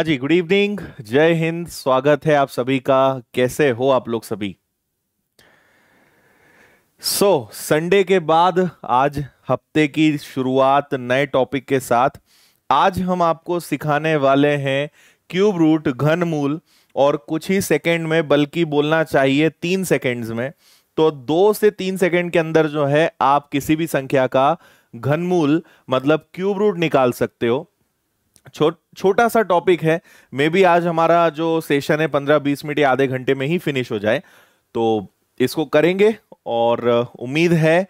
हाँ जी good evening जय हिंद स्वागत है आप सभी का कैसे हो आप लोग सभी सो so, संडे के बाद आज हफ्ते की शुरुआत नए टॉपिक के साथ आज हम आपको सिखाने वाले हैं क्यूब रूट घनमूल और कुछ ही सेकंड में बल्कि बोलना चाहिए तीन सेकंड्स में तो दो से तीन सेकंड के अंदर जो है आप किसी भी संख्या का घनमूल मतलब क्यूब रूट निकाल सकते हो छो, छोटा सा टॉपिक है मे बी आज हमारा जो सेशन है पंद्रह बीस मिनट या आधे घंटे में ही फिनिश हो जाए तो इसको करेंगे और उम्मीद है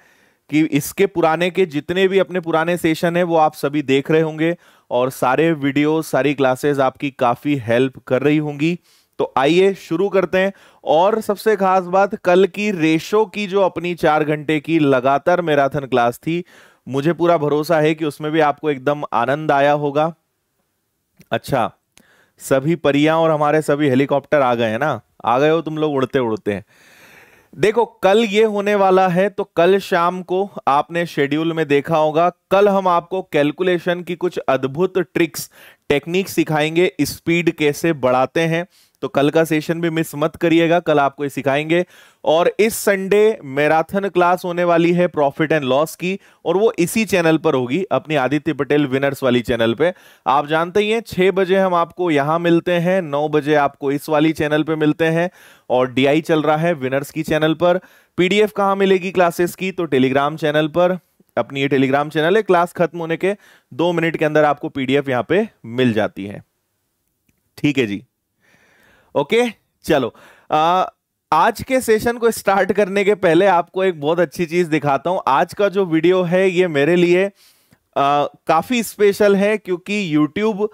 कि इसके पुराने के जितने भी अपने पुराने सेशन है वो आप सभी देख रहे होंगे और सारे वीडियो सारी क्लासेस आपकी काफ़ी हेल्प कर रही होंगी तो आइए शुरू करते हैं और सबसे खास बात कल की रेशो की जो अपनी चार घंटे की लगातार मैराथन क्लास थी मुझे पूरा भरोसा है कि उसमें भी आपको एकदम आनंद आया होगा अच्छा सभी परियां और हमारे सभी हेलीकॉप्टर आ गए हैं ना आ गए हो तुम लोग उड़ते उड़ते देखो कल ये होने वाला है तो कल शाम को आपने शेड्यूल में देखा होगा कल हम आपको कैलकुलेशन की कुछ अद्भुत ट्रिक्स टेक्निक सिखाएंगे स्पीड कैसे बढ़ाते हैं तो कल का सेशन भी मिस मत करिएगा कल आपको ये सिखाएंगे और इस संडे मैराथन क्लास होने वाली है प्रॉफिट एंड लॉस की और वो इसी चैनल पर होगी अपनी आदित्य पटेल विनर्स वाली चैनल पे आप जानते ही हैं छः बजे हम आपको यहाँ मिलते हैं नौ बजे आपको इस वाली चैनल पे मिलते हैं और डीआई चल रहा है विनर्स की चैनल पर पीडीएफ कहाँ मिलेगी क्लासेस की तो टेलीग्राम चैनल पर अपनी ये टेलीग्राम चैनल है क्लास खत्म होने के दो मिनट के अंदर आपको पीडीएफ यहाँ पे मिल जाती है ठीक है जी ओके चलो आ, आज के सेशन को स्टार्ट करने के पहले आपको एक बहुत अच्छी चीज दिखाता हूं आज का जो वीडियो है ये मेरे लिए आ, काफ़ी स्पेशल है क्योंकि यूट्यूब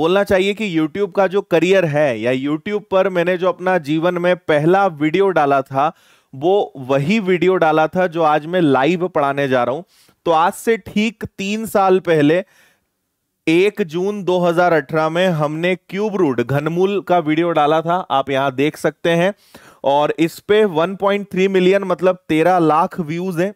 बोलना चाहिए कि यूट्यूब का जो करियर है या यूट्यूब पर मैंने जो अपना जीवन में पहला वीडियो डाला था वो वही वीडियो डाला था जो आज मैं लाइव पढ़ाने जा रहा हूं तो आज से ठीक तीन साल पहले एक जून 2018 में हमने क्यूब रूट घनमूल का वीडियो डाला था आप यहां देख सकते हैं और इस पे 1.3 मिलियन मतलब 13 लाख व्यूज हैं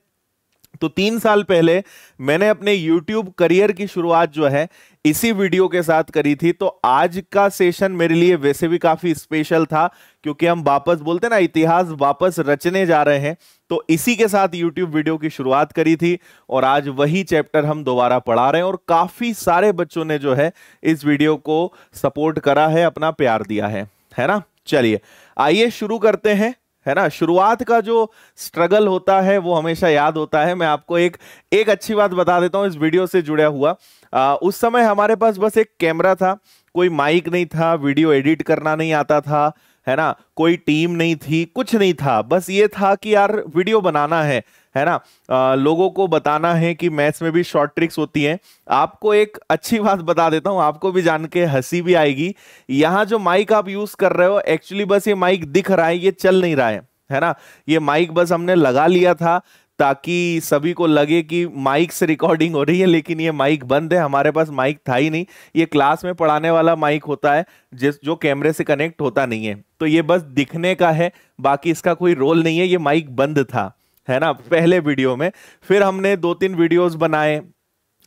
तो तीन साल पहले मैंने अपने YouTube करियर की शुरुआत जो है इसी वीडियो के साथ करी थी तो आज का सेशन मेरे लिए वैसे भी काफी स्पेशल था क्योंकि हम वापस बोलते ना इतिहास वापस रचने जा रहे हैं तो इसी के साथ YouTube वीडियो की शुरुआत करी थी और आज वही चैप्टर हम दोबारा पढ़ा रहे हैं और काफी सारे बच्चों ने जो है इस वीडियो को सपोर्ट करा है अपना प्यार दिया है है ना चलिए आइए शुरू करते हैं है ना शुरुआत का जो स्ट्रगल होता है वो हमेशा याद होता है मैं आपको एक एक अच्छी बात बता देता हूँ इस वीडियो से जुड़ा हुआ आ, उस समय हमारे पास बस एक कैमरा था कोई माइक नहीं था वीडियो एडिट करना नहीं आता था है ना कोई टीम नहीं थी कुछ नहीं था बस ये था कि यार वीडियो बनाना है है ना आ, लोगों को बताना है कि मैथ्स में भी शॉर्ट ट्रिक्स होती हैं आपको एक अच्छी बात बता देता हूँ आपको भी जान के हंसी भी आएगी यहाँ जो माइक आप यूज कर रहे हो एक्चुअली बस ये माइक दिख रहा है ये चल नहीं रहा है है ना ये माइक बस हमने लगा लिया था ताकि सभी को लगे कि माइक से रिकॉर्डिंग हो रही है लेकिन ये माइक बंद है हमारे पास माइक था ही नहीं ये क्लास में पढ़ाने वाला माइक होता है जिस जो कैमरे से कनेक्ट होता नहीं है तो ये बस दिखने का है बाकी इसका कोई रोल नहीं है ये माइक बंद था है ना पहले वीडियो में फिर हमने दो तीन वीडियोस बनाए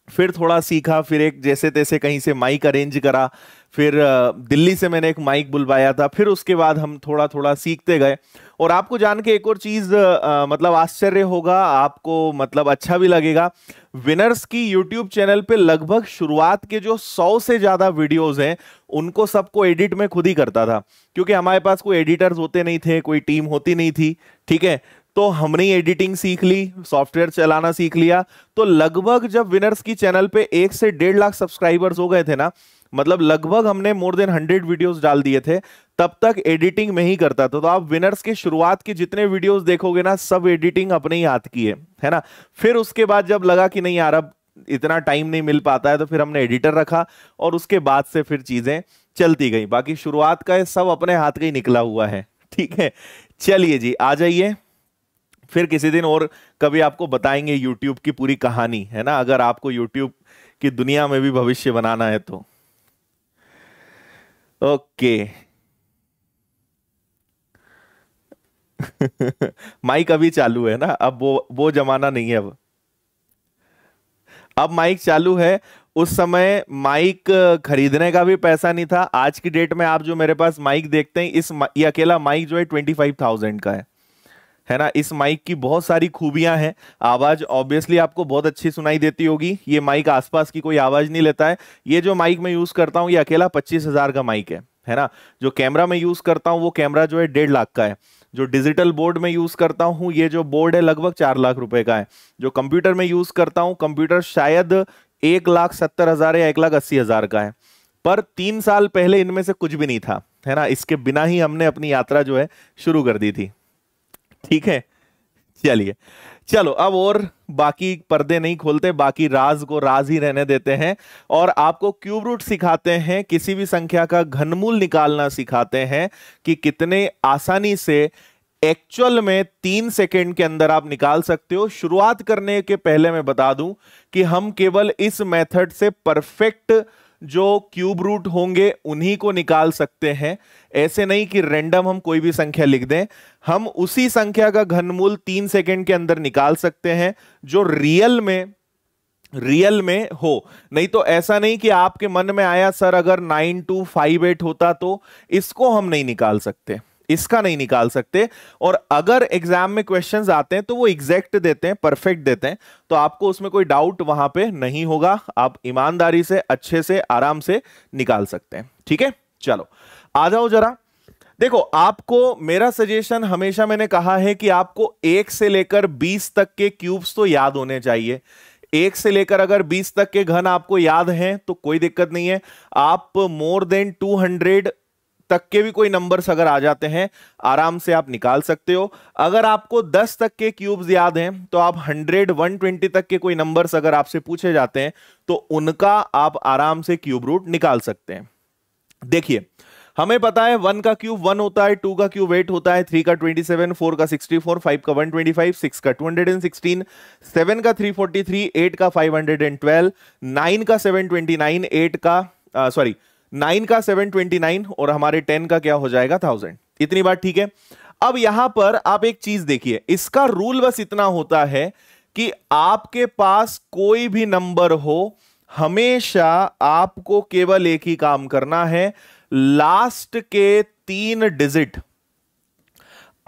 फिर थोड़ा सीखा फिर एक जैसे तैसे कहीं से माइक अरेंज करा फिर दिल्ली से मैंने एक माइक बुलवाया था फिर उसके बाद हम थोड़ा थोड़ा सीखते गए और आपको जान के एक और चीज़ मतलब आश्चर्य होगा आपको मतलब अच्छा भी लगेगा विनर्स की यूट्यूब चैनल पे लगभग शुरुआत के जो सौ से ज़्यादा वीडियोस हैं उनको सबको एडिट में खुद ही करता था क्योंकि हमारे पास कोई एडिटर्स होते नहीं थे कोई टीम होती नहीं थी ठीक है तो हमने एडिटिंग सीख ली सॉफ्टवेयर चलाना सीख लिया तो लगभग जब विनर्स की चैनल पे एक से डेढ़ लाख सब्सक्राइबर्स हो गए थे ना मतलब लगभग हमने मोर देन हंड्रेड वीडियोस डाल दिए थे तब तक एडिटिंग में ही करता था तो आप विनर्स के शुरुआत के जितने वीडियोस देखोगे ना सब एडिटिंग अपने ही हाथ की है है ना फिर उसके बाद जब लगा कि नहीं यार अब इतना टाइम नहीं मिल पाता है तो फिर हमने एडिटर रखा और उसके बाद से फिर चीजें चलती गई बाकी शुरुआत का सब अपने हाथ का ही निकला हुआ है ठीक है चलिए जी आ जाइए फिर किसी दिन और कभी आपको बताएंगे यूट्यूब की पूरी कहानी है ना अगर आपको यूट्यूब की दुनिया में भी भविष्य बनाना है तो ओके माइक अभी चालू है ना अब वो वो जमाना नहीं है अब अब माइक चालू है उस समय माइक खरीदने का भी पैसा नहीं था आज की डेट में आप जो मेरे पास माइक देखते हैं इस ये अकेला माइक जो है ट्वेंटी फाइव थाउजेंड का है है ना इस माइक की बहुत सारी खूबियां हैं आवाज ऑब्वियसली आपको बहुत अच्छी सुनाई देती होगी ये माइक आसपास की कोई आवाज नहीं लेता है ये जो माइक मैं यूज करता हूँ ये अकेला पच्चीस हजार का माइक है है ना जो कैमरा मैं यूज करता हूँ वो कैमरा जो है डेढ़ लाख का है जो डिजिटल बोर्ड में यूज़ करता हूँ ये जो बोर्ड है लगभग चार लाख रुपए का है जो कंप्यूटर में यूज़ करता हूँ कंप्यूटर शायद एक लाख सत्तर हज़ार या एक लाख अस्सी हज़ार का है पर तीन साल पहले इनमें से कुछ भी नहीं था है ना इसके बिना ही हमने अपनी यात्रा जो है शुरू कर दी थी ठीक है चलिए चलो अब और बाकी पर्दे नहीं खोलते बाकी राज को राज ही रहने देते हैं और आपको क्यूब रूट सिखाते हैं किसी भी संख्या का घनमूल निकालना सिखाते हैं कि कितने आसानी से एक्चुअल में तीन सेकेंड के अंदर आप निकाल सकते हो शुरुआत करने के पहले मैं बता दूं कि हम केवल इस मेथड से परफेक्ट जो क्यूब रूट होंगे उन्हीं को निकाल सकते हैं ऐसे नहीं कि रेंडम हम कोई भी संख्या लिख दें हम उसी संख्या का घनमूल तीन सेकंड के अंदर निकाल सकते हैं जो रियल में रियल में हो नहीं तो ऐसा नहीं कि आपके मन में आया सर अगर नाइन टू फाइव एट होता तो इसको हम नहीं निकाल सकते इसका नहीं निकाल सकते और अगर एग्जाम में क्वेश्चन आते हैं तो वो एग्जैक्ट देते हैं परफेक्ट देते हैं तो आपको उसमें कोई डाउट वहां पे नहीं होगा आप ईमानदारी से अच्छे से आराम से निकाल सकते हैं ठीक है चलो आ जाओ जरा देखो आपको मेरा सजेशन हमेशा मैंने कहा है कि आपको एक से लेकर बीस तक के क्यूब्स तो याद होने चाहिए एक से लेकर अगर 20 तक के घन आपको याद हैं तो कोई दिक्कत नहीं है आप मोर देन 200 तक के भी कोई नंबर्स अगर आ जाते हैं आराम से आप निकाल सकते हो अगर आपको 10 तक के क्यूब्स याद हैं तो आप 100 120 तक के कोई नंबर्स अगर आपसे पूछे जाते हैं तो उनका आप आराम से क्यूब रूट निकाल सकते हैं देखिए हमें पता है वन का क्यूब वन होता है टू का क्यूब एट होता है थ्री का ट्वेंटी सेवन फोर का सिक्सटी फोर फाइव का वन ट्वेंटी फाइव सिक्स का two hundred and sixteen seven का थ्री फोर्टी थ्री एट का five hundred and twelve nine का सेवन ट्वेंटी नाइन एट का सॉरी uh, नाइन का seven twenty nine और हमारे ten का क्या हो जाएगा थाउजेंड इतनी बात ठीक है अब यहां पर आप एक चीज देखिए इसका रूल बस इतना होता है कि आपके पास कोई भी नंबर हो हमेशा आपको केवल एक ही काम करना है लास्ट के तीन डिजिट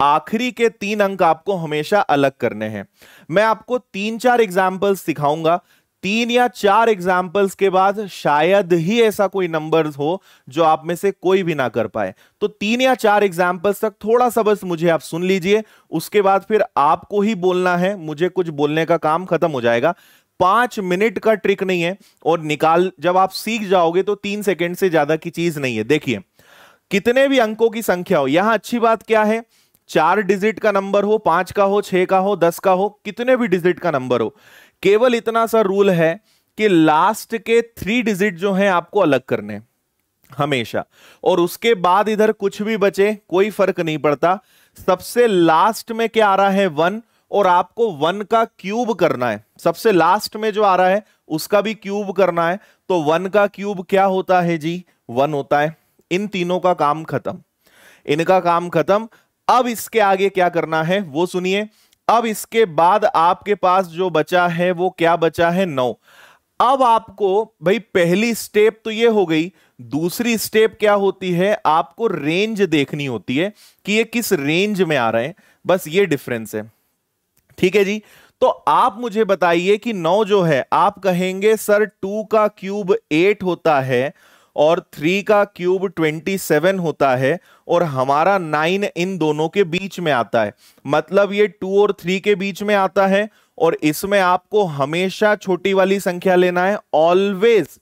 आखिरी के तीन अंक आपको हमेशा अलग करने हैं मैं आपको तीन चार एग्जाम्पल्स सिखाऊंगा तीन या चार एग्जाम्पल्स के बाद शायद ही ऐसा कोई नंबर हो जो आप में से कोई भी ना कर पाए तो तीन या चार एग्जाम्पल्स तक थोड़ा सा बस मुझे आप सुन लीजिए उसके बाद फिर आपको ही बोलना है मुझे कुछ बोलने का काम खत्म हो जाएगा पांच मिनट का ट्रिक नहीं है और निकाल जब आप सीख जाओगे तो तीन सेकेंड से ज्यादा की चीज नहीं है देखिए कितने भी अंकों की संख्या हो यहां अच्छी बात क्या है चार डिजिट का नंबर हो पांच का हो छह का हो दस का हो कितने भी डिजिट का नंबर हो केवल इतना सा रूल है कि लास्ट के थ्री डिजिट जो हैं आपको अलग करने हमेशा और उसके बाद इधर कुछ भी बचे कोई फर्क नहीं पड़ता सबसे लास्ट में क्या आ रहा है वन और आपको वन का क्यूब करना है सबसे लास्ट में जो आ रहा है उसका भी क्यूब करना है तो वन का क्यूब क्या होता है जी वन होता है इन तीनों का काम खत्म इनका काम खत्म अब इसके आगे क्या करना है वो सुनिए अब इसके बाद आपके पास जो बचा है वो क्या बचा है नौ अब आपको भाई पहली स्टेप तो ये हो गई दूसरी स्टेप क्या होती है आपको रेंज देखनी होती है कि ये किस रेंज में आ रहे हैं बस ये डिफरेंस है ठीक है जी तो आप मुझे बताइए कि नौ जो है आप कहेंगे सर टू का क्यूब एट होता है और थ्री का क्यूब ट्वेंटी सेवन होता है और हमारा नाइन इन दोनों के बीच में आता है मतलब ये टू और थ्री के बीच में आता है और इसमें आपको हमेशा छोटी वाली संख्या लेना है ऑलवेज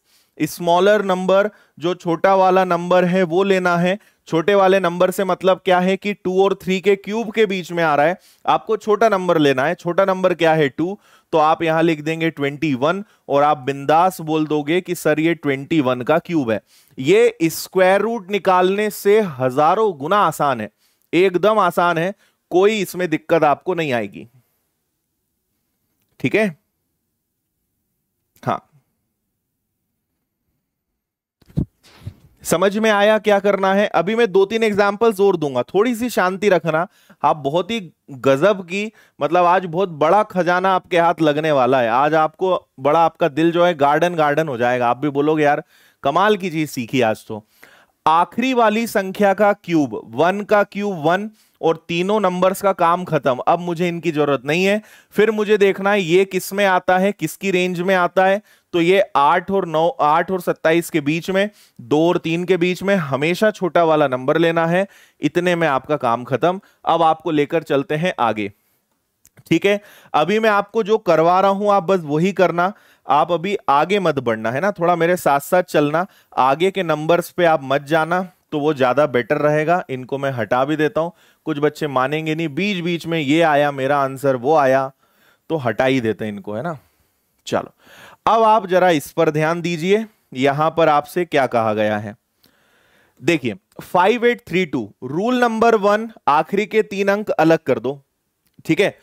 स्मॉलर नंबर जो छोटा वाला नंबर है वो लेना है छोटे वाले नंबर से मतलब क्या है कि टू और थ्री के क्यूब के बीच में आ रहा है आपको छोटा नंबर लेना है छोटा नंबर क्या है टू तो आप यहां लिख देंगे ट्वेंटी वन और आप बिंदास बोल दोगे कि सर ये ट्वेंटी वन का क्यूब है ये स्क्वायर रूट निकालने से हजारों गुना आसान है एकदम आसान है कोई इसमें दिक्कत आपको नहीं आएगी ठीक है हाँ समझ में आया क्या करना है अभी मैं दो तीन एग्जाम्पल जोर दूंगा थोड़ी सी शांति रखना आप बहुत ही गजब की मतलब आज बहुत बड़ा खजाना आपके हाथ लगने वाला है आज आपको बड़ा आपका दिल जो है गार्डन गार्डन हो जाएगा आप भी बोलोगे यार कमाल की चीज सीखी आज तो आखिरी वाली संख्या का क्यूब वन का क्यूब वन और तीनों नंबर्स का काम खत्म अब मुझे इनकी जरूरत नहीं है फिर मुझे देखना है ये किस में आता है किसकी रेंज में आता है तो ये आठ और नौ आठ और सत्ताईस के बीच में दो और तीन के बीच में हमेशा छोटा वाला नंबर लेना है इतने में आपका काम खत्म अब आपको लेकर चलते हैं आगे ठीक है अभी मैं आपको जो करवा रहा हूं आप बस वही करना आप अभी आगे मत बढ़ना है ना थोड़ा मेरे साथ साथ चलना आगे के नंबर्स पे आप मत जाना तो वो ज़्यादा बेटर रहेगा इनको मैं हटा भी देता हूं कुछ बच्चे मानेंगे नहीं बीच बीच में ये आया मेरा आंसर वो आया तो हटा ही देते इनको है ना चलो अब आप जरा इस पर ध्यान दीजिए यहां पर आपसे क्या कहा गया है देखिए 5832 रूल नंबर वन आखिरी के तीन अंक अलग कर दो ठीक है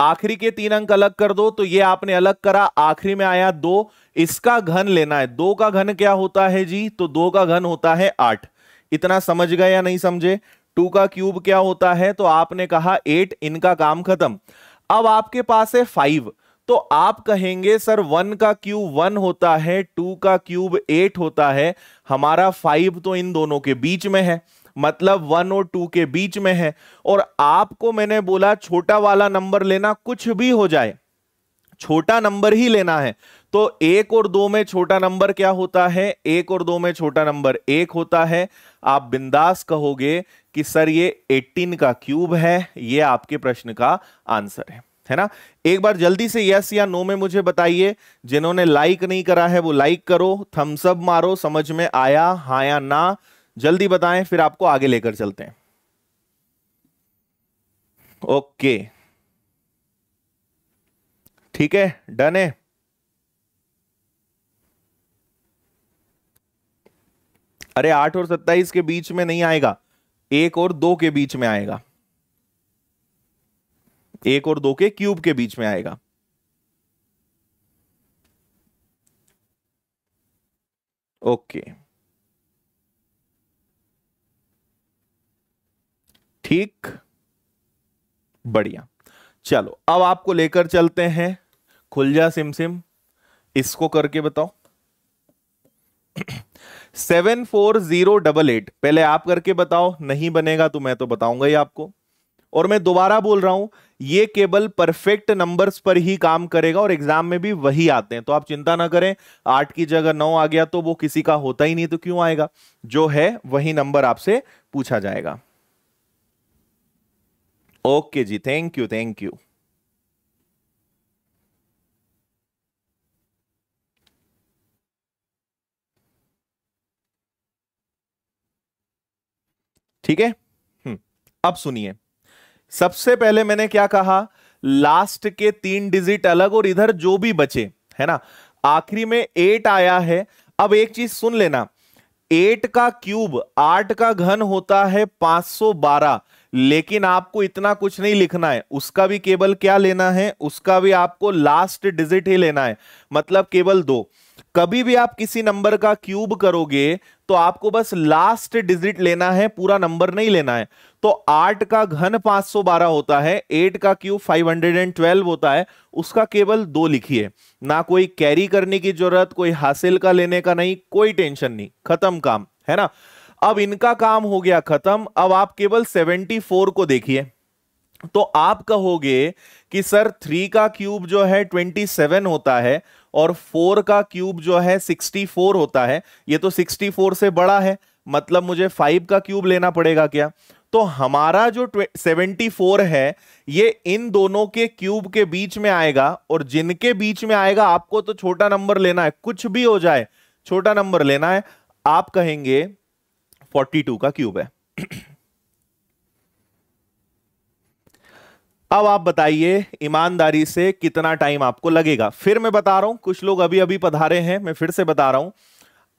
आखिरी के तीन अंक अलग कर दो तो ये आपने अलग करा आखिरी में आया दो इसका घन लेना है दो का घन क्या होता है जी तो दो का घन होता है आठ इतना समझ गए या नहीं समझे टू का क्यूब क्या होता है तो आपने कहा एट इनका काम खत्म अब आपके पास है फाइव तो आप कहेंगे सर वन का क्यूब वन होता है टू का क्यूब एट होता है हमारा फाइव तो इन दोनों के बीच में है मतलब वन और टू के बीच में है और आपको मैंने बोला छोटा वाला नंबर लेना कुछ भी हो जाए छोटा नंबर ही लेना है तो एक और दो में छोटा नंबर क्या होता है एक और दो में छोटा नंबर एक होता है आप बिंदास कहोगे कि सर ये 18 का क्यूब है ये आपके प्रश्न का आंसर है है ना एक बार जल्दी से यस या नो में मुझे बताइए जिन्होंने लाइक नहीं करा है वो लाइक करो थम्सअप मारो समझ में आया हा या ना जल्दी बताएं फिर आपको आगे लेकर चलते हैं ओके ठीक है डन है अरे आठ और सत्ताईस के बीच में नहीं आएगा एक और दो के बीच में आएगा एक और दो के क्यूब के बीच में आएगा ओके ठीक बढ़िया चलो अब आपको लेकर चलते हैं खुल जा सिम सिम इसको करके बताओ seven four zero double eight पहले आप करके बताओ नहीं बनेगा तो मैं तो बताऊंगा ही आपको और मैं दोबारा बोल रहा हूं ये केवल परफेक्ट नंबर्स पर ही काम करेगा और एग्जाम में भी वही आते हैं तो आप चिंता ना करें आठ की जगह नौ आ गया तो वो किसी का होता ही नहीं तो क्यों आएगा जो है वही नंबर आपसे पूछा जाएगा ओके जी थैंक यू थैंक यू ठीक है हम्म, अब सुनिए सबसे पहले मैंने क्या कहा लास्ट के तीन डिजिट अलग और इधर जो भी बचे है ना आखिरी में एट आया है अब एक चीज सुन लेना एट का क्यूब आठ का घन होता है पांच सौ बारह लेकिन आपको इतना कुछ नहीं लिखना है उसका भी केवल क्या लेना है उसका भी आपको लास्ट डिजिट ही लेना है मतलब केवल दो कभी भी आप किसी नंबर का क्यूब करोगे तो आपको बस लास्ट डिजिट लेना है पूरा नंबर नहीं लेना है तो आठ का घन 512 होता है एट का क्यूब 512 होता है उसका केवल दो लिखिए ना कोई कैरी करने की जरूरत कोई हासिल का लेने का नहीं कोई टेंशन नहीं खत्म काम है ना अब इनका काम हो गया खत्म अब आप केवल 74 को देखिए तो आप कहोगे कि सर थ्री का क्यूब जो है 27 होता है और फोर का क्यूब जो है 64 होता है ये तो 64 से बड़ा है मतलब मुझे फाइव का क्यूब लेना पड़ेगा क्या तो हमारा जो 74 है ये इन दोनों के क्यूब के बीच में आएगा और जिनके बीच में आएगा आपको तो छोटा नंबर लेना है कुछ भी हो जाए छोटा नंबर लेना है आप कहेंगे फोर्टी टू का क्यूब है अब आप बताइए ईमानदारी से कितना टाइम आपको लगेगा फिर मैं बता रहा हूं कुछ लोग अभी अभी पधारे हैं मैं फिर से बता रहा हूं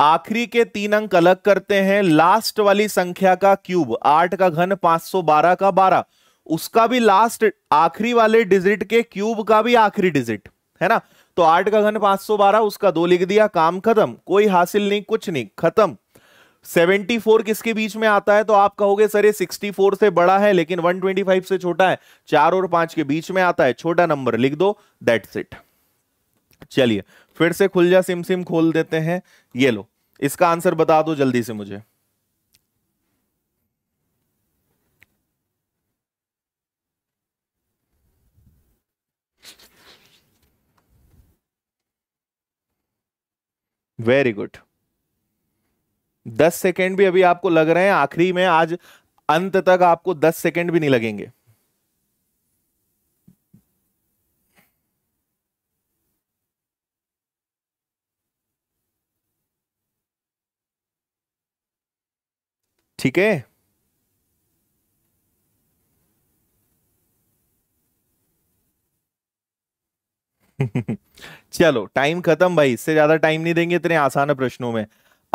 आखिरी के तीन अंक अलग करते हैं लास्ट वाली संख्या का क्यूब आठ का घन 512 का 12 उसका भी लास्ट आखिरी वाले डिजिट के क्यूब का भी आखिरी डिजिट है ना तो आठ का घन 512 उसका दो लिख दिया काम खत्म कोई हासिल नहीं कुछ नहीं खत्म 74 किसके बीच में आता है तो आप कहोगे सर ये 64 से बड़ा है लेकिन 125 से छोटा है चार और पांच के बीच में आता है छोटा नंबर लिख दो दैट्स इट चलिए फिर से खुल जा सिम सिम खोल देते हैं ये लो इसका आंसर बता दो जल्दी से मुझे वेरी गुड दस सेकेंड भी अभी आपको लग रहे हैं आखिरी में आज अंत तक आपको दस सेकेंड भी नहीं लगेंगे ठीक है चलो टाइम खत्म भाई इससे ज्यादा टाइम नहीं देंगे इतने आसान प्रश्नों में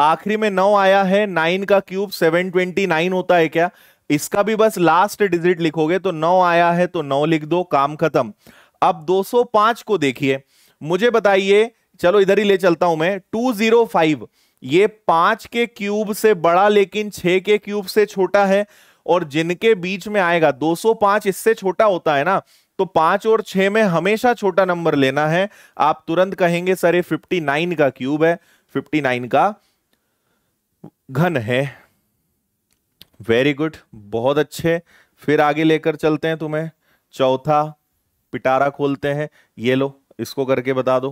आखिरी में नौ आया है नाइन का क्यूब सेवन ट्वेंटी नाइन होता है क्या इसका भी बस लास्ट डिजिट लिखोगे तो नौ आया है तो नौ लिख दो काम खत्म अब 205 को देखिए मुझे बताइए चलो इधर ही ले चलता हूं मैं 205 ये पांच के क्यूब से बड़ा लेकिन छह के क्यूब से छोटा है और जिनके बीच में आएगा 205 इससे छोटा होता है ना तो पांच और छह में हमेशा छोटा नंबर लेना है आप तुरंत कहेंगे सर ये 59 का क्यूब है 59 का घन है वेरी गुड बहुत अच्छे फिर आगे लेकर चलते हैं तुम्हें चौथा पिटारा खोलते हैं ये लो इसको करके बता दो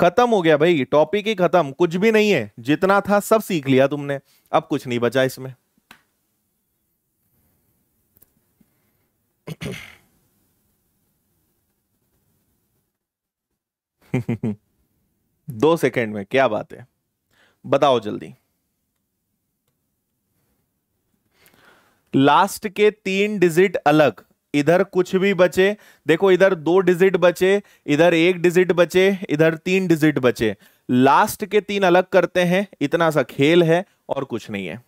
खत्म हो गया भाई टॉपिक ही खत्म कुछ भी नहीं है जितना था सब सीख लिया तुमने अब कुछ नहीं बचा इसमें दो सेकंड में क्या बात है बताओ जल्दी लास्ट के तीन डिजिट अलग इधर कुछ भी बचे देखो इधर दो डिजिट बचे इधर एक डिजिट बचे इधर तीन डिजिट बचे लास्ट के तीन अलग करते हैं इतना सा खेल है और कुछ नहीं है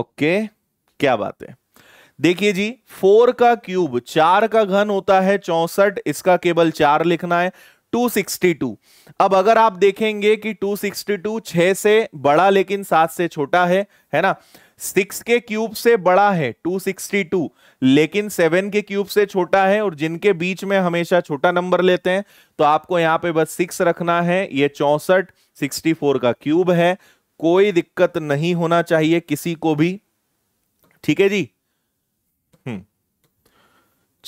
ओके क्या बात है देखिए जी फोर का क्यूब चार का घन होता है चौसठ इसका केवल चार लिखना है 262 अब अगर आप देखेंगे कि 262 सिक्सटी से बड़ा लेकिन सात से छोटा है है ना सिक्स के क्यूब से बड़ा है 262 लेकिन सेवन के क्यूब से छोटा है और जिनके बीच में हमेशा छोटा नंबर लेते हैं तो आपको यहां पे बस सिक्स रखना है ये चौसठ 64 का क्यूब है कोई दिक्कत नहीं होना चाहिए किसी को भी ठीक है जी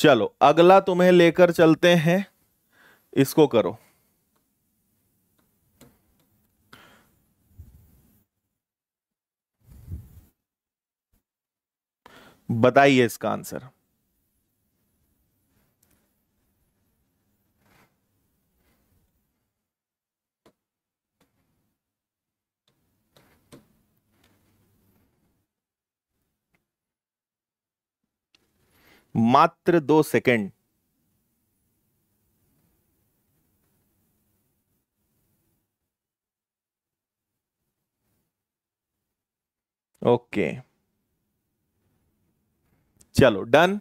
चलो अगला तुम्हें लेकर चलते हैं इसको करो बताइए इसका आंसर मात्र दो सेकेंड ओके चलो डन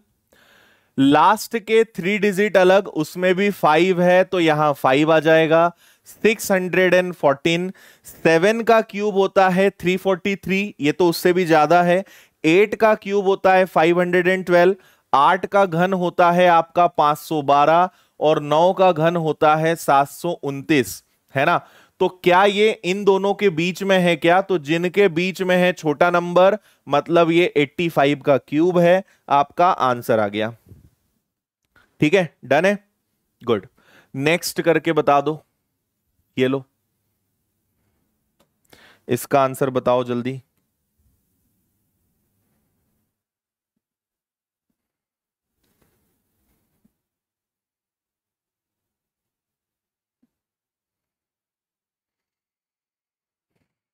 लास्ट के थ्री डिजिट अलग उसमें भी फाइव है तो यहां फाइव आ जाएगा six hundred and fourteen seven का क्यूब होता है थ्री फोर्टी थ्री ये तो उससे भी ज्यादा है एट का क्यूब होता है फाइव हंड्रेड एंड ट्वेल्व आठ का घन होता है आपका 512 और नौ का घन होता है सात है ना तो क्या ये इन दोनों के बीच में है क्या तो जिनके बीच में है छोटा नंबर मतलब ये 85 का क्यूब है आपका आंसर आ गया ठीक है डन है गुड नेक्स्ट करके बता दो ये लो इसका आंसर बताओ जल्दी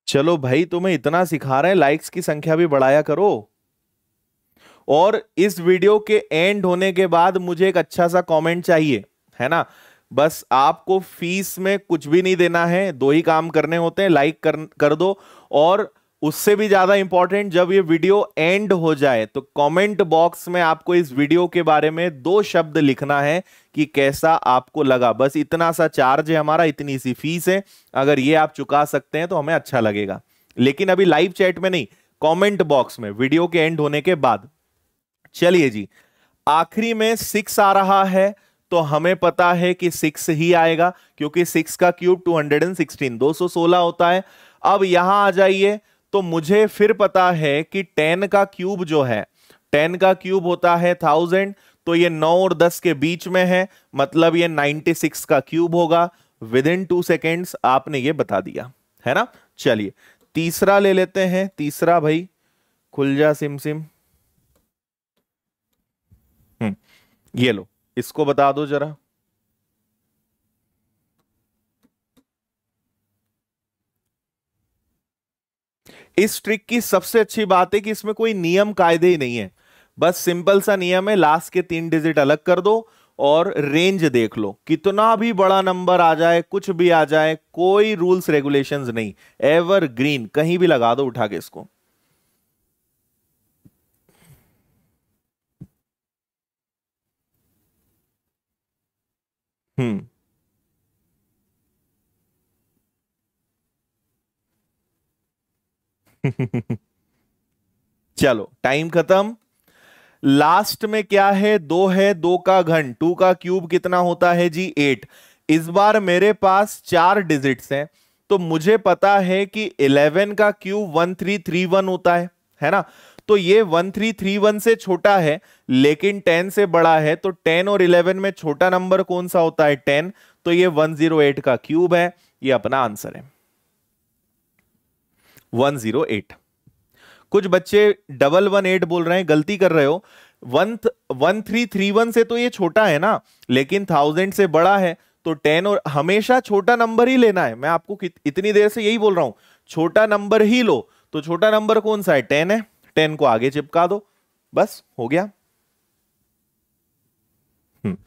चलो भाई तुम्हें इतना सिखा रहे हैं लाइक्स की संख्या भी बढ़ाया करो और इस वीडियो के एंड होने के बाद मुझे एक अच्छा सा कमेंट चाहिए है ना बस आपको फीस में कुछ भी नहीं देना है दो ही काम करने होते हैं लाइक कर, कर दो और उससे भी ज्यादा इंपॉर्टेंट जब ये वीडियो एंड हो जाए तो कमेंट बॉक्स में आपको इस वीडियो के बारे में दो शब्द लिखना है कि कैसा आपको लगा बस इतना सा चार्ज है हमारा इतनी सी फीस है अगर ये आप चुका सकते हैं तो हमें अच्छा लगेगा लेकिन अभी लाइव चैट में नहीं कमेंट बॉक्स में वीडियो के एंड होने के बाद चलिए जी आखिरी में सिक्स आ रहा है तो हमें पता है कि सिक्स ही आएगा क्योंकि सिक्स का cube two hundred and sixteen दो सोलह होता है अब यहां आ जाइए तो मुझे फिर पता है कि टेन का क्यूब जो है टेन का क्यूब होता है थाउजेंड तो ये नौ और दस के बीच में है मतलब ये नाइनटी सिक्स का क्यूब होगा विद इन टू सेकेंड्स आपने ये बता दिया है ना चलिए तीसरा ले लेते हैं तीसरा भाई खुल जा सिम सिम हम्म, ये लो इसको बता दो जरा इस ट्रिक की सबसे अच्छी बात है कि इसमें कोई नियम कायदे ही नहीं है बस सिंपल सा नियम है लास्ट के तीन डिजिट अलग कर दो और रेंज देख लो कितना भी बड़ा नंबर आ जाए कुछ भी आ जाए कोई रूल्स रेगुलेशंस नहीं एवर ग्रीन कहीं भी लगा दो उठा के इसको हम्म चलो टाइम खत्म लास्ट में क्या है दो है दो का घन टू का क्यूब कितना होता है जी एट इस बार मेरे पास चार डिजिट्स हैं तो मुझे पता है कि इलेवन का cube one three three one होता है है ना तो ये वन थ्री थ्री वन से छोटा है लेकिन टेन से बड़ा है तो टेन और इलेवन में छोटा नंबर कौन सा होता है टेन तो ये वन जीरो एट का क्यूब है ये अपना आंसर है वन जीरो एट कुछ बच्चे डबल वन एट बोल रहे हैं गलती कर रहे हो one one three three one से तो ये छोटा है ना लेकिन थाउजेंड से बड़ा है तो टेन और हमेशा छोटा नंबर ही लेना है मैं आपको इतनी देर से यही बोल रहा हूं छोटा नंबर ही लो तो छोटा नंबर कौन सा है टेन है टेन को आगे चिपका दो बस हो गया हम्म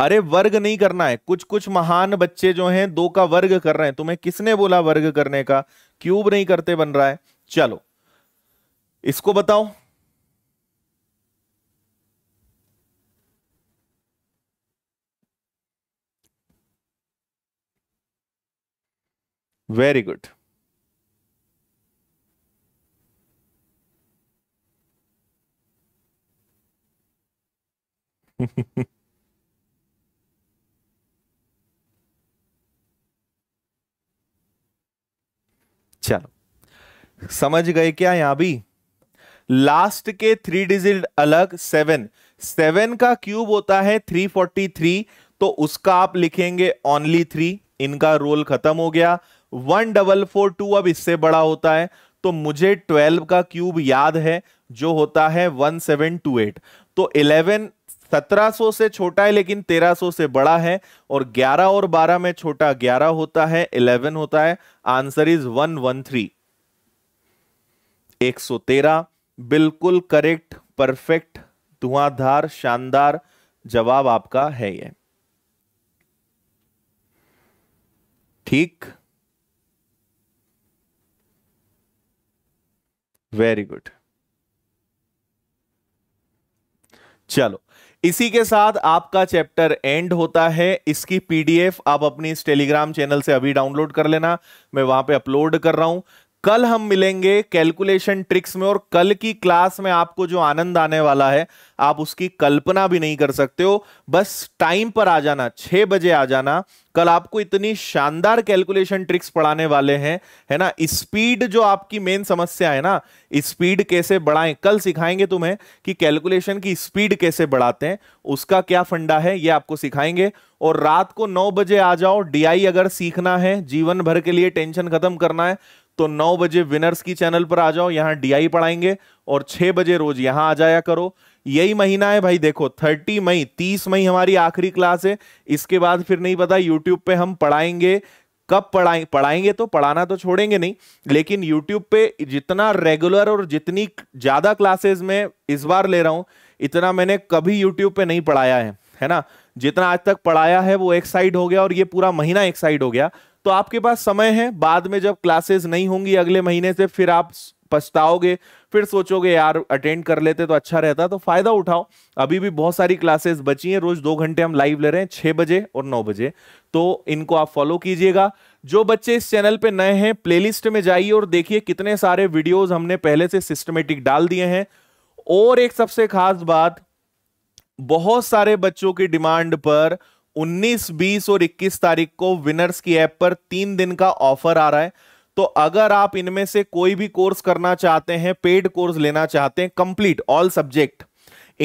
अरे वर्ग नहीं करना है कुछ कुछ महान बच्चे जो हैं दो का वर्ग कर रहे हैं तुम्हें किसने बोला वर्ग करने का क्यूब नहीं करते बन रहा है चलो इसको बताओ वेरी गुड चलो समझ गए क्या यहां भी लास्ट के थ्री डिजिट अलग सेवन सेवन का क्यूब होता है थ्री फोर्टी थ्री तो उसका आप लिखेंगे ओनली थ्री इनका रोल खत्म हो गया वन डबल फोर टू अब इससे बड़ा होता है तो मुझे ट्वेल्व का क्यूब याद है जो होता है वन सेवन टू एट तो इलेवन 1700 से छोटा है लेकिन 1300 से बड़ा है और 11 और 12 में छोटा 11 होता है 11 होता है आंसर इज 113 113 बिल्कुल करेक्ट परफेक्ट धुआंधार शानदार जवाब आपका है ये ठीक वेरी गुड चलो इसी के साथ आपका चैप्टर एंड होता है इसकी पीडीएफ आप अपनी इस टेलीग्राम चैनल से अभी डाउनलोड कर लेना मैं वहां पे अपलोड कर रहा हूं कल हम मिलेंगे कैलकुलेशन ट्रिक्स में और कल की क्लास में आपको जो आनंद आने वाला है आप उसकी कल्पना भी नहीं कर सकते हो बस टाइम पर आ जाना छह बजे आ जाना कल आपको इतनी शानदार कैलकुलेशन ट्रिक्स पढ़ाने वाले हैं है ना स्पीड जो आपकी मेन समस्या है ना स्पीड कैसे बढ़ाएं कल सिखाएंगे तुम्हें कि कैलकुलेशन की स्पीड कैसे बढ़ाते हैं उसका क्या फंडा है ये आपको सिखाएंगे और रात को नौ बजे आ जाओ डीआई अगर सीखना है जीवन भर के लिए टेंशन खत्म करना है तो 9 बजे विनर्स की चैनल पर आ जाओ यहां डीआई पढ़ाएंगे और 6 बजे रोज यहां आ जाया करो यही महीना है भाई देखो 30 मई 30 मई हमारी आखिरी क्लास है इसके बाद फिर नहीं पता यूट्यूब पे हम पढ़ाएंगे कब पढ़ाए पढ़ाएंगे तो पढ़ाना तो छोड़ेंगे नहीं लेकिन यूट्यूब पे जितना रेगुलर और जितनी ज़्यादा क्लासेस में इस बार ले रहा हूं इतना मैंने कभी यूट्यूब पे नहीं पढ़ाया है है ना जितना आज तक पढ़ाया है वो एक साइड हो गया और ये पूरा महीना एक साइड हो गया तो आपके पास समय है बाद में जब क्लासेस नहीं होंगी अगले महीने से फिर आप पछताओगे फिर सोचोगे यार अटेंड कर लेते तो अच्छा रहता तो फायदा उठाओ अभी भी बहुत सारी क्लासेस बची हैं रोज दो घंटे हम लाइव ले रहे हैं छह बजे और नौ बजे तो इनको आप फॉलो कीजिएगा जो बच्चे इस चैनल पे नए हैं प्लेलिस्ट में जाइए और देखिए कितने सारे वीडियोस हमने पहले से सिस्टमेटिक डाल दिए हैं और एक सबसे खास बात बहुत सारे बच्चों की डिमांड पर 19, 20 और 21 तारीख को विनर्स की ऐप पर तीन दिन का ऑफर आ रहा है तो अगर आप इनमें से कोई भी कोर्स करना चाहते हैं पेड कोर्स लेना चाहते हैं complete all subject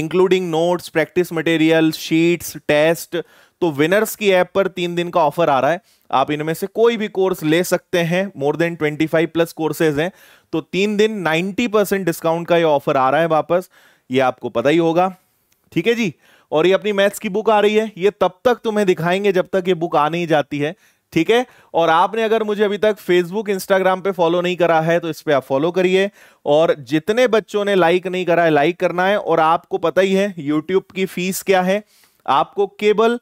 including notes practice material sheets test तो विनर्स की ऐप पर तीन दिन का ऑफर आ रहा है आप इनमें से कोई भी कोर्स ले सकते हैं मोर देन 25 प्लस कोर्सेज हैं तो तीन दिन 90 परसेंट डिस्काउंट का ये ऑफर आ रहा है वापस ये आपको पता ही होगा ठीक है जी और ये अपनी मैथ्स की बुक आ रही है ये तब तक तुम्हें दिखाएंगे जब तक ये बुक आ नहीं जाती है ठीक है और आपने अगर मुझे अभी तक फेसबुक इंस्टाग्राम पे फॉलो नहीं करा है तो इस पर आप फॉलो करिए और जितने बच्चों ने लाइक नहीं करा है लाइक करना है और आपको पता ही है यूट्यूब की फीस क्या है आपको केवल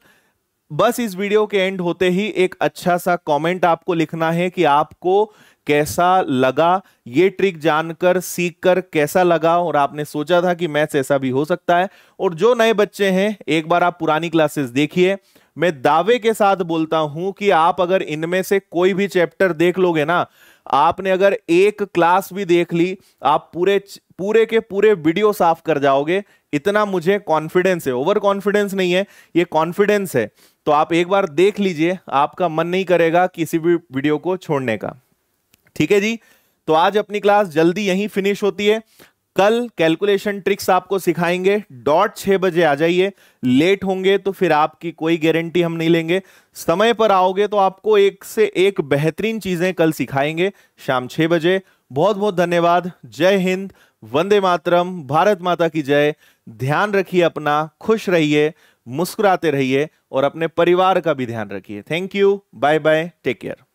बस इस वीडियो के एंड होते ही एक अच्छा सा कमेंट आपको लिखना है कि आपको कैसा लगा ये ट्रिक जानकर सीख कर कैसा लगा और आपने सोचा था कि मैथ्स ऐसा भी हो सकता है और जो नए बच्चे हैं एक बार आप पुरानी क्लासेस देखिए मैं दावे के साथ बोलता हूं कि आप अगर इनमें से कोई भी चैप्टर देख लोगे ना आपने अगर एक क्लास भी देख ली आप पूरे पूरे के पूरे वीडियो साफ कर जाओगे इतना मुझे कॉन्फिडेंस है ओवर कॉन्फिडेंस नहीं है ये कॉन्फिडेंस है तो आप एक बार देख लीजिए आपका मन नहीं करेगा किसी भी वीडियो को छोड़ने का ठीक है जी तो आज अपनी क्लास जल्दी यहीं फिनिश होती है कल कैलकुलेशन ट्रिक्स आपको सिखाएंगे डॉट छह बजे आ जाइए लेट होंगे तो फिर आपकी कोई गारंटी हम नहीं लेंगे समय पर आओगे तो आपको एक से एक बेहतरीन चीज़ें कल सिखाएंगे शाम छह बजे बहुत बहुत धन्यवाद जय हिंद वंदे मातरम भारत माता की जय ध्यान रखिए अपना खुश रहिए मुस्कुराते रहिए और अपने परिवार का भी ध्यान रखिए thank you bye bye take care